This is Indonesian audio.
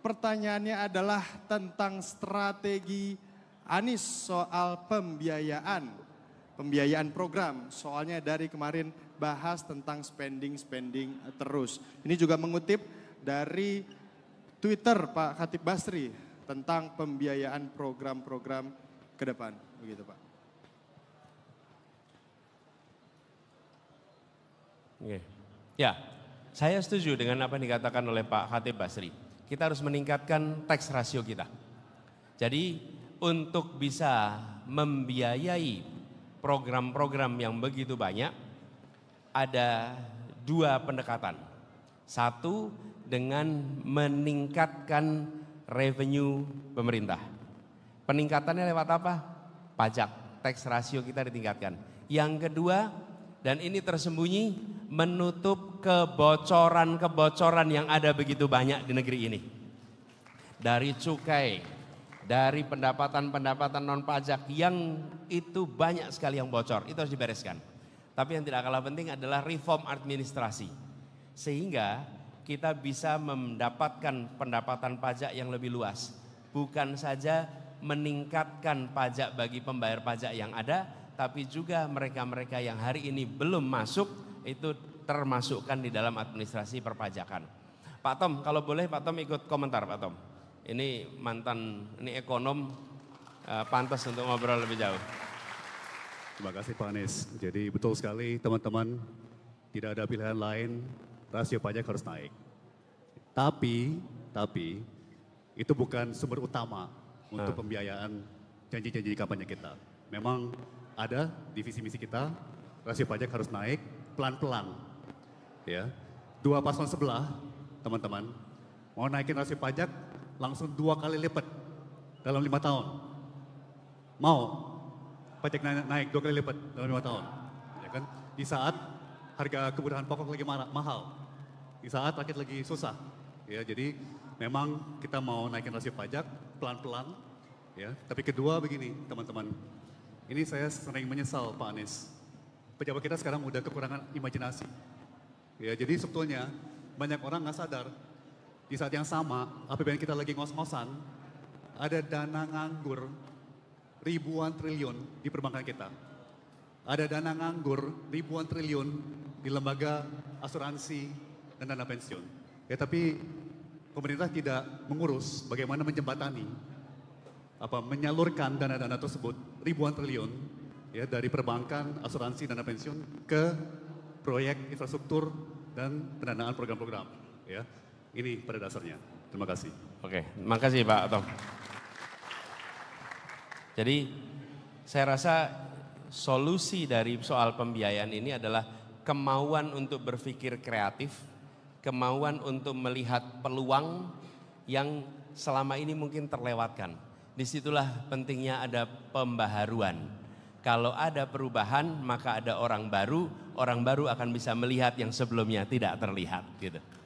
Pertanyaannya adalah tentang strategi Anies soal pembiayaan, pembiayaan program. Soalnya dari kemarin bahas tentang spending-spending terus. Ini juga mengutip dari Twitter Pak Khatib Basri tentang pembiayaan program-program ke depan. Begitu Pak. Oke. Ya, saya setuju dengan apa yang dikatakan oleh Pak Khatib Basri kita harus meningkatkan tax ratio kita. Jadi untuk bisa membiayai program-program yang begitu banyak, ada dua pendekatan. Satu dengan meningkatkan revenue pemerintah. Peningkatannya lewat apa? Pajak, tax ratio kita ditingkatkan. Yang kedua, dan ini tersembunyi menutup kebocoran-kebocoran yang ada begitu banyak di negeri ini. Dari cukai, dari pendapatan-pendapatan non pajak yang itu banyak sekali yang bocor, itu harus dibereskan. Tapi yang tidak kalah penting adalah reform administrasi. Sehingga kita bisa mendapatkan pendapatan pajak yang lebih luas. Bukan saja meningkatkan pajak bagi pembayar pajak yang ada, tapi juga mereka-mereka yang hari ini belum masuk itu termasukkan di dalam administrasi perpajakan. Pak Tom, kalau boleh Pak Tom ikut komentar Pak Tom. Ini mantan, ini ekonom, uh, pantas untuk ngobrol lebih jauh. Terima kasih Pak Anies. Jadi betul sekali teman-teman, tidak ada pilihan lain, rasio pajak harus naik. Tapi, tapi itu bukan sumber utama untuk nah. pembiayaan janji-janji kampanye kita. Memang ada divisi misi kita, rasio pajak harus naik, pelan-pelan. Ya. Dua paslon sebelah, teman-teman, mau naikin rasio pajak langsung dua kali lipat dalam lima tahun. Mau pajak naik, naik dua kali lipat dalam lima tahun. Ya kan? Di saat harga kebutuhan pokok lagi mahal, di saat rakyat lagi susah. Ya, jadi memang kita mau naikin rasio pajak pelan-pelan ya. Tapi kedua begini, teman-teman. Ini saya sering menyesal Pak Anies pejabat kita sekarang udah kekurangan imajinasi. Ya, jadi sebetulnya banyak orang nggak sadar di saat yang sama APBN kita lagi ngos-ngosan, ada dana nganggur ribuan triliun di perbankan kita. Ada dana nganggur ribuan triliun di lembaga asuransi dan dana pensiun. Ya tapi pemerintah tidak mengurus bagaimana menjembatani apa menyalurkan dana-dana tersebut ribuan triliun ya dari perbankan, asuransi, dana pensiun ke proyek infrastruktur dan pendanaan program-program. Ya, ini pada dasarnya. Terima kasih. Oke, terima kasih Pak Tom. Jadi saya rasa solusi dari soal pembiayaan ini adalah kemauan untuk berpikir kreatif, kemauan untuk melihat peluang yang selama ini mungkin terlewatkan. Disitulah pentingnya ada pembaharuan kalau ada perubahan, maka ada orang baru. Orang baru akan bisa melihat yang sebelumnya tidak terlihat. Gitu.